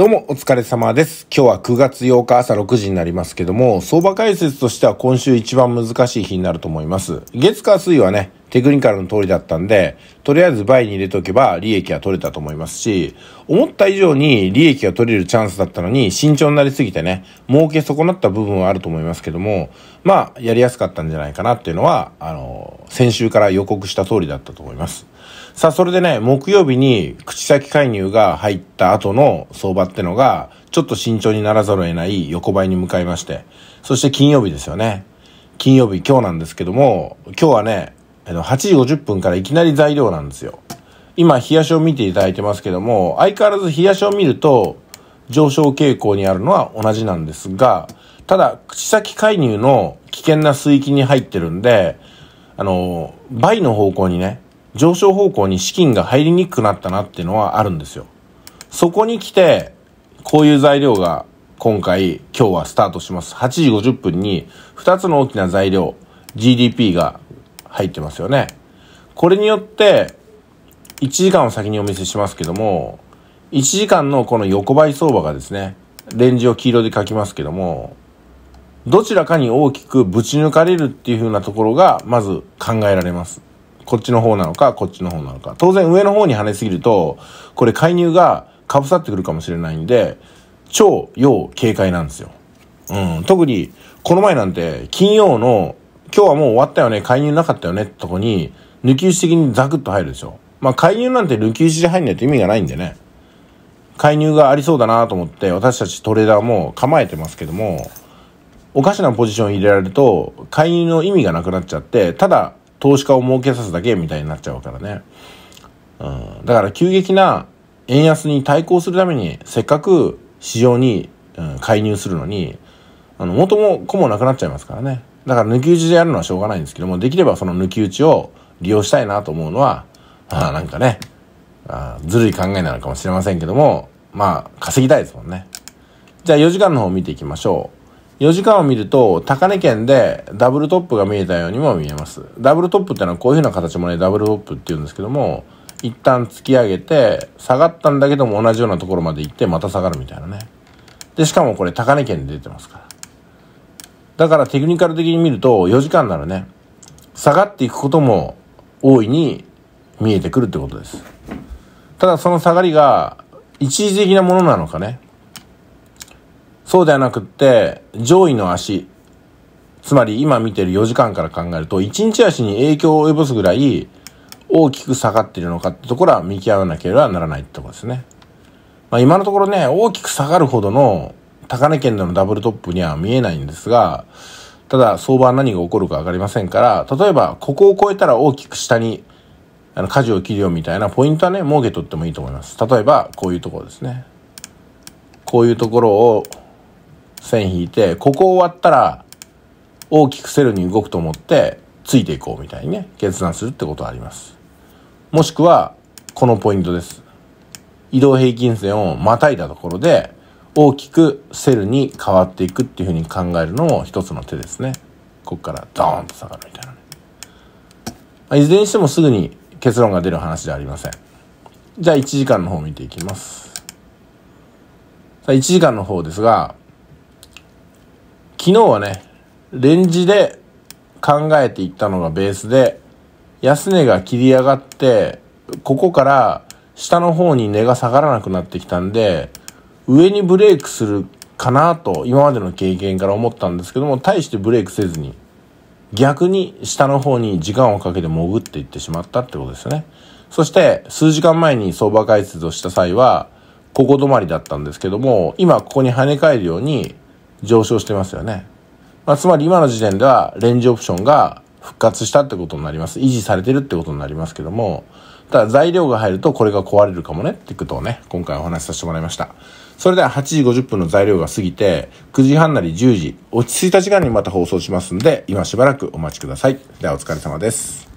どうもお疲れ様です。今日は9月8日朝6時になりますけども、相場解説としては今週一番難しい日になると思います。月火水はね、テクニカルの通りだったんで、とりあえず倍に入れとけば利益は取れたと思いますし、思った以上に利益が取れるチャンスだったのに慎重になりすぎてね、儲け損なった部分はあると思いますけども、まあ、やりやすかったんじゃないかなっていうのは、あの、先週から予告した通りだったと思います。さあ、それでね、木曜日に口先介入が入った後の相場ってのが、ちょっと慎重にならざるを得ない横ばいに向かいまして、そして金曜日ですよね。金曜日、今日なんですけども、今日はね、8時50分からいきなり材料なんですよ。今、冷やしを見ていただいてますけども、相変わらず冷やしを見ると、上昇傾向にあるのは同じなんですが、ただ、口先介入の危険な水域に入ってるんで、あの、倍の方向にね、上昇方向に資金が入りにくくなったなっていうのはあるんですよ。そこに来て、こういう材料が今回、今日はスタートします。8時50分に2つの大きな材料、GDP が入ってますよね。これによって、1時間を先にお見せしますけども、1時間のこの横ばい相場がですね、レンジを黄色で書きますけども、どちらかに大きくぶち抜かれるっていうふうなところが、まず考えられます。こっちの方なのか、こっちの方なのか。当然上の方に跳ねすぎると、これ介入がかぶさってくるかもしれないんで、超要警戒なんですよ。うん。特に、この前なんて、金曜の、今日はもう終わったよね、介入なかったよねってとこに、抜き打ち的にザクッと入るでしょ。まあ、介入なんて抜き打ちで入んないと意味がないんでね。介入がありそうだなと思って、私たちトレーダーも構えてますけども、おかしなポジション入れられると、介入の意味がなくなっちゃって、ただ、投資家を儲けさすだけみたいになっちゃうからね。うん、だから急激な円安に対抗するために、せっかく市場に、うん、介入するのに、あの、元も子もなくなっちゃいますからね。だから抜き打ちでやるのはしょうがないんですけども、できればその抜き打ちを利用したいなと思うのは、あなんかね、あずるい考えなのかもしれませんけども、まあ、稼ぎたいですもんね。じゃあ4時間の方見ていきましょう。4時間を見ると、高値圏でダブルトップが見えたようにも見えます。ダブルトップってのはこういう風な形もね、ダブルトップって言うんですけども、一旦突き上げて、下がったんだけども同じようなところまで行って、また下がるみたいなね。で、しかもこれ高値圏で出てますから。だからテクニカル的に見ると、4時間ならね、下がっていくことも大いに見えてくるってことです。ただその下がりが一時的なものなのかね、そうではなくって、上位の足、つまり今見てる4時間から考えると、1日足に影響を及ぼすぐらい大きく下がっているのかってところは見極めなければならないってところですね。まあ今のところね、大きく下がるほどの高値圏でのダブルトップには見えないんですが、ただ相場は何が起こるかわかりませんから、例えばここを超えたら大きく下に、あの、舵を切るよみたいなポイントはね、設けとってもいいと思います。例えばこういうところですね。こういうところを線引いて、ここ終わったら、大きくセルに動くと思って、ついていこうみたいにね、決断するってことはあります。もしくは、このポイントです。移動平均線をまたいだところで、大きくセルに変わっていくっていうふうに考えるのも一つの手ですね。ここからドーンと下がるみたいなね。まあ、いずれにしてもすぐに結論が出る話ではありません。じゃあ1時間の方見ていきます。さあ1時間の方ですが、昨日はね、レンジで考えていったのがベースで、安値が切り上がって、ここから下の方に値が下がらなくなってきたんで、上にブレイクするかなと今までの経験から思ったんですけども、対してブレイクせずに、逆に下の方に時間をかけて潜っていってしまったってことですよね。そして数時間前に相場解説をした際は、ここ止まりだったんですけども、今ここに跳ね返るように、上昇してますよね。まあ、つまり今の時点ではレンジオプションが復活したってことになります。維持されてるってことになりますけども、ただ材料が入るとこれが壊れるかもねってことをね、今回お話しさせてもらいました。それでは8時50分の材料が過ぎて、9時半なり10時、落ち着いた時間にまた放送しますんで、今しばらくお待ちください。ではお疲れ様です。